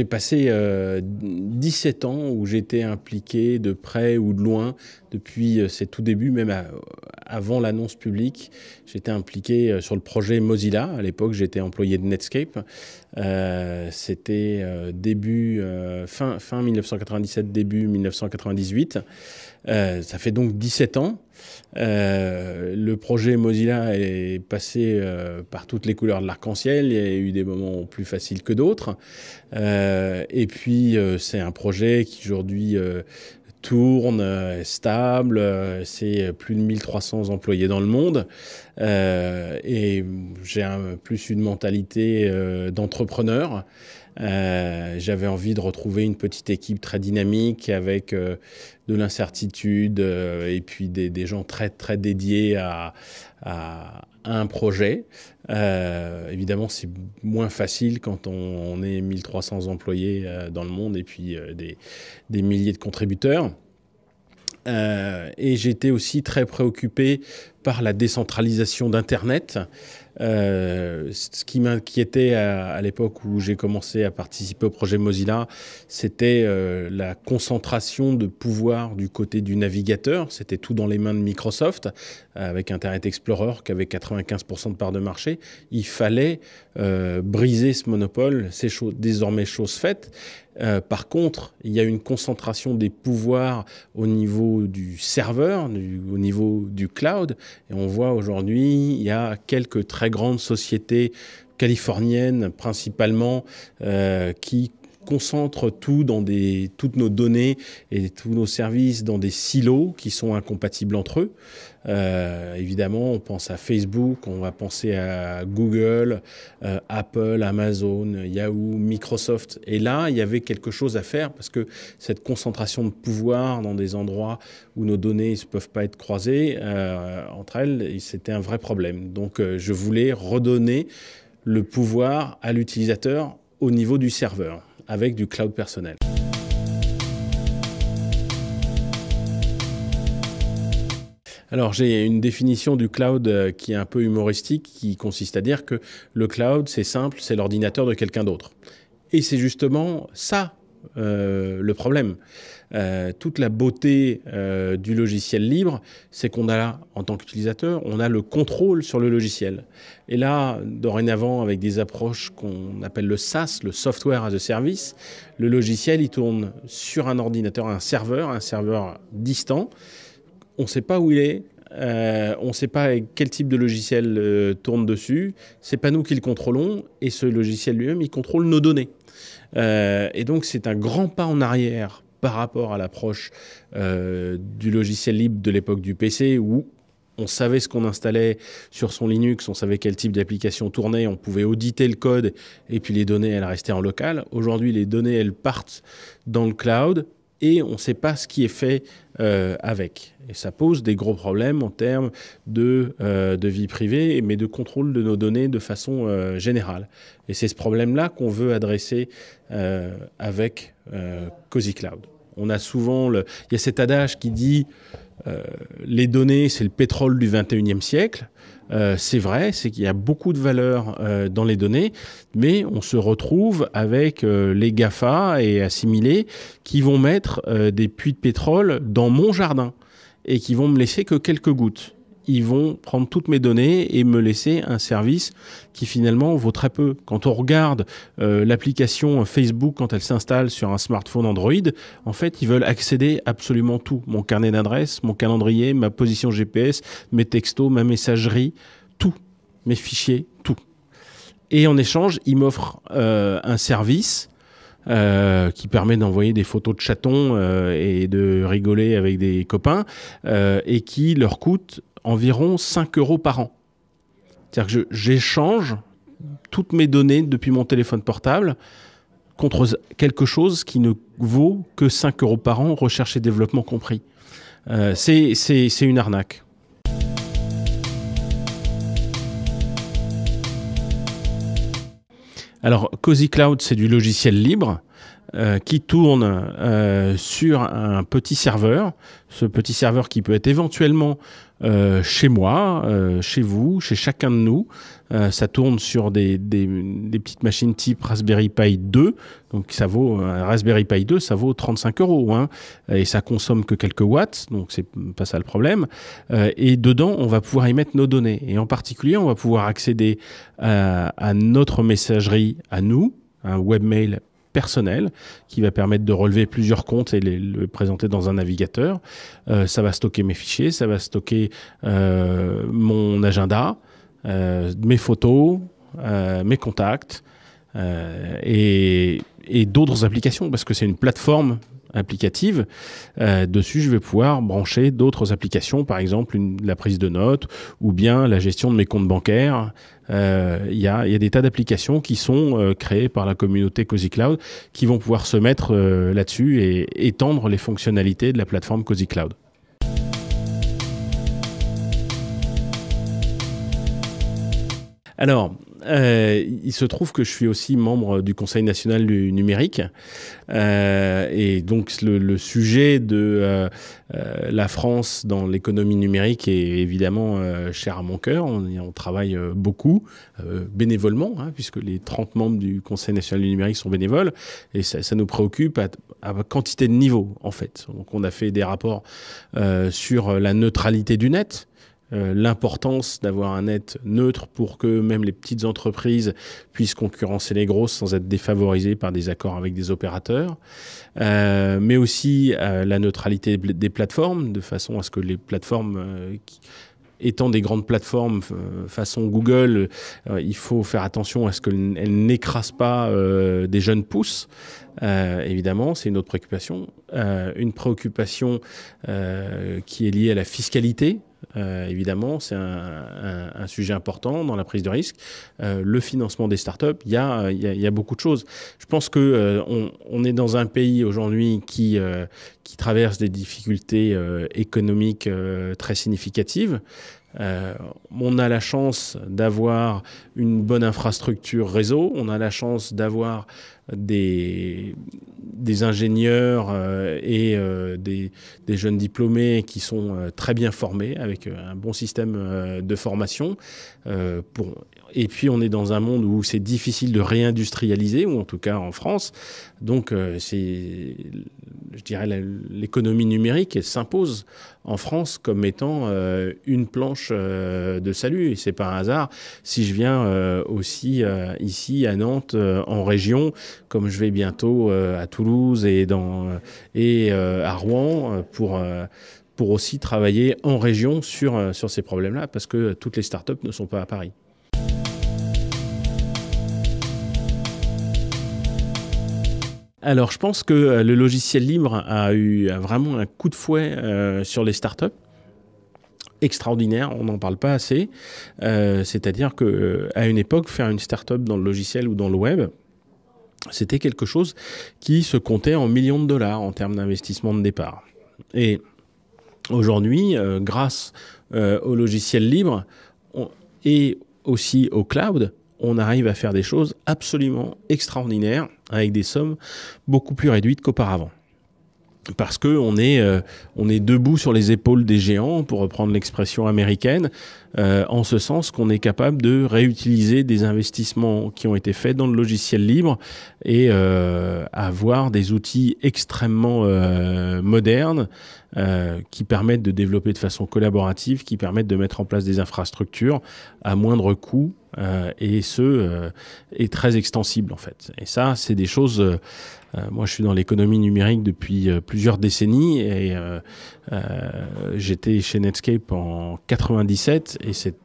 j'ai passé 17 euh, ans où j'étais impliqué de près ou de loin depuis euh, ses tout débuts, même à, avant l'annonce publique, j'étais impliqué euh, sur le projet Mozilla. À l'époque, j'étais employé de Netscape. Euh, c'était euh, début, fin, fin 1997, début 1998. ça fait donc 17 ans. le projet Mozilla est passé par toutes les couleurs de l'arc-en-ciel. Il y a eu des moments plus faciles que d'autres. et puis, c'est un projet qui aujourd'hui tourne, euh, stable, euh, c'est euh, plus de 1300 employés dans le monde. Euh, et j'ai un, plus une mentalité d'entrepreneur. Euh, j'avais envie de retrouver une petite équipe très dynamique avec de l'incertitude et puis des, des, gens très très dédiés à, à, un projet. Euh, évidemment, c'est moins facile quand on, est 1300 employés euh, dans le monde et puis euh, des, des, milliers de contributeurs. et j'étais aussi très préoccupé par la décentralisation d'Internet. Euh, ce qui m'inquiétait à, l'époque où j'ai commencé à participer au projet Mozilla, c'était euh, la concentration de pouvoir du côté du navigateur. C'était tout dans les mains de Microsoft, avec Internet Explorer qui avait 95% de part de marché. Il fallait euh, briser ce monopole, c'est désormais chose faite. par contre, il y a une concentration des pouvoirs au niveau du serveur, au niveau du cloud. Et on voit aujourd'hui, il y a quelques très très grandes sociétés californiennes principalement, euh, qui concentre tout dans toutes nos données et tous nos services dans des silos qui sont incompatibles entre eux. Euh, évidemment, on pense à Facebook, on va penser à Google, euh, Apple, Amazon, Yahoo, Microsoft. Et là, il y avait quelque chose à faire parce que cette concentration de pouvoir dans des endroits où nos données ne peuvent pas être croisées euh, entre elles, c'était un vrai problème. Donc, je voulais redonner le pouvoir à l'utilisateur au niveau du serveur avec du cloud personnel. Alors j'ai une définition du cloud euh, qui est un peu humoristique, qui consiste à dire que le cloud, c'est simple, c'est l'ordinateur de quelqu'un d'autre. Et c'est justement ça euh, le problème. Euh, toute la beauté euh, du logiciel libre, c'est qu'on a, là en tant qu'utilisateur, on a le contrôle sur le logiciel. Et là, dorénavant, avec des approches qu'on appelle le SaaS, le Software as a Service, le logiciel, il tourne sur un ordinateur, un serveur, un serveur distant. On ne sait pas où il est, euh, on ne sait pas quel type de logiciel tourne dessus. C'est pas nous qui le contrôlons et ce logiciel lui-même, il contrôle nos données. et donc c'est un grand pas en arrière par rapport à l'approche euh, du logiciel libre de l'époque du PC où on savait ce qu'on installait sur son Linux, on savait quel type d'application tournait, on pouvait auditer le code et puis les données, elles restaient en local. Aujourd'hui, les données, elles partent dans le cloud et on ne sait pas ce qui est fait euh, avec. Et ça pose des gros problèmes en termes euh, de, vie privée, mais de contrôle de nos données de façon euh, générale. Et c'est ce problème-là qu'on veut adresser avec Cozy Cloud on a souvent, il y a cet adage qui dit euh, les données, c'est le pétrole du 21e siècle. Euh, c'est vrai, c'est qu'il y a beaucoup de valeur euh, dans les données, mais on se retrouve avec les GAFA et assimilés qui vont mettre des puits de pétrole dans mon jardin et qui vont me laisser que quelques gouttes ils vont prendre toutes mes données et me laisser un service qui finalement vaut très peu. Quand on regarde euh, l'application Facebook quand elle s'installe sur un smartphone Android, en fait, ils veulent accéder absolument tout. Mon carnet d'adresse, mon calendrier, ma position GPS, mes textos, ma messagerie, tout. Mes fichiers, tout. Et en échange, ils m'offrent euh, un service euh, qui permet d'envoyer des photos de chatons euh, et de rigoler avec des copains, euh, et qui leur coûte environ 5 euros par an. C'est-à-dire que j'échange toutes mes données depuis mon téléphone portable contre quelque chose qui ne vaut que 5 euros par an, recherche et développement compris. c'est une arnaque. Alors, Cozy Cloud, c'est du logiciel libre. Euh, qui tourne euh, sur un petit serveur, ce petit serveur qui peut être éventuellement euh, chez moi, euh, chez vous, chez chacun de nous. Euh, ça tourne sur des, petites machines type Raspberry Pi 2. Donc ça vaut un Raspberry Pi 2, ça vaut 35 euros hein, et ça consomme que quelques watts, donc c'est pas ça le problème. et dedans, on va pouvoir y mettre nos données et en particulier, on va pouvoir accéder à, à notre messagerie à nous, un webmail personnel qui va permettre de relever plusieurs comptes et les, présenter dans un navigateur. Euh, ça va stocker mes fichiers, ça va stocker euh, mon agenda, euh, mes photos, mes contacts et d'autres applications parce que c'est une plateforme applicative. Euh, dessus, je vais pouvoir brancher d'autres applications, par exemple la prise de notes ou bien la gestion de mes comptes bancaires. Euh, il y, a, des tas d'applications qui sont euh, créées par la communauté Cozy Cloud qui vont pouvoir se mettre là-dessus et étendre les fonctionnalités de la plateforme Cozy Cloud. Alors, euh, il se trouve que je suis aussi membre du Conseil national du numérique. Euh, et donc le, sujet de euh, la France dans l'économie numérique est évidemment cher à mon cœur. On, on travaille beaucoup, bénévolement, hein, puisque les 30 membres du Conseil national du numérique sont bénévoles. Et ça, nous préoccupe à, quantité de niveaux, en fait. Donc on a fait des rapports sur la neutralité du net euh, l'importance d'avoir un net neutre pour que même les petites entreprises puissent concurrencer les grosses sans être défavorisées par des accords avec des opérateurs, euh, mais aussi euh, la neutralité des plateformes, de façon à ce que les plateformes étant des grandes plateformes façon Google, il faut faire attention à ce qu'elles n'écrasent pas des jeunes pousses. évidemment, c'est une autre préoccupation. une préoccupation qui est liée à la fiscalité. Euh, évidemment, c'est un, sujet important dans la prise de risque. Euh, le financement des startups, euh, il y a, beaucoup de choses. Je pense que on, est dans un pays aujourd'hui qui, traverse des difficultés économiques très significatives. on a la chance d'avoir une bonne infrastructure réseau, on a la chance d'avoir des, des ingénieurs euh, et euh, des, des, jeunes diplômés qui sont euh, très bien formés avec un bon système de formation pour et puis on est dans un monde où c'est difficile de réindustrialiser, ou en tout cas en France. Donc euh, c'est, je dirais, l'économie numérique s'impose en France comme étant euh, une planche euh, de salut. Et c'est par hasard si je viens aussi ici à Nantes, en région, comme je vais bientôt à Toulouse et, dans, et à Rouen pour pour aussi travailler en région sur, sur ces problèmes-là, parce que toutes les startups ne sont pas à Paris. Alors, je pense que euh, le logiciel libre a eu vraiment un coup de fouet euh, sur les startups extraordinaire, on n'en parle pas assez. Euh, c'est-à-dire que à une époque, faire une start-up dans le logiciel ou dans le web, c'était quelque chose qui se comptait en millions de dollars en termes d'investissement de départ. Et aujourd'hui, grâce au logiciel libre et aussi au cloud, on arrive à faire des choses absolument extraordinaires avec des sommes beaucoup plus réduites qu'auparavant parce que on est euh, on est debout sur les épaules des géants pour reprendre l'expression américaine euh, en ce sens qu'on est capable de réutiliser des investissements qui ont été faits dans le logiciel libre et euh, avoir des outils extrêmement modernes euh, qui permettent de développer de façon collaborative, qui permettent de mettre en place des infrastructures à moindre coût euh, et ce est euh, très extensible en fait. Et ça, c'est des choses. Euh, moi, je suis dans l'économie numérique depuis plusieurs décennies et j'étais chez Netscape en 97 et c'est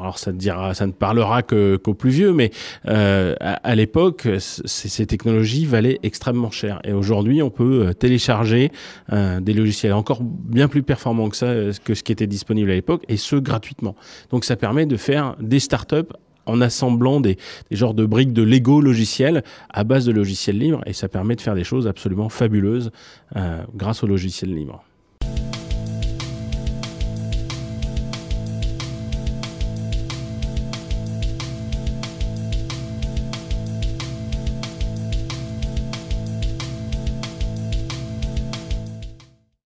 alors ça ne dira, ça ne parlera qu'aux plus vieux, mais à, à l'époque, ces technologies valaient extrêmement cher. Et aujourd'hui, on peut télécharger euh, des logiciels encore bien plus performants que ça, euh, que ce qui était disponible à l'époque, et ce gratuitement. Donc ça permet de faire des startups en assemblant des, genres de briques de Lego logiciels à base de logiciels libres, et ça permet de faire des choses absolument fabuleuses euh, grâce aux logiciels libres.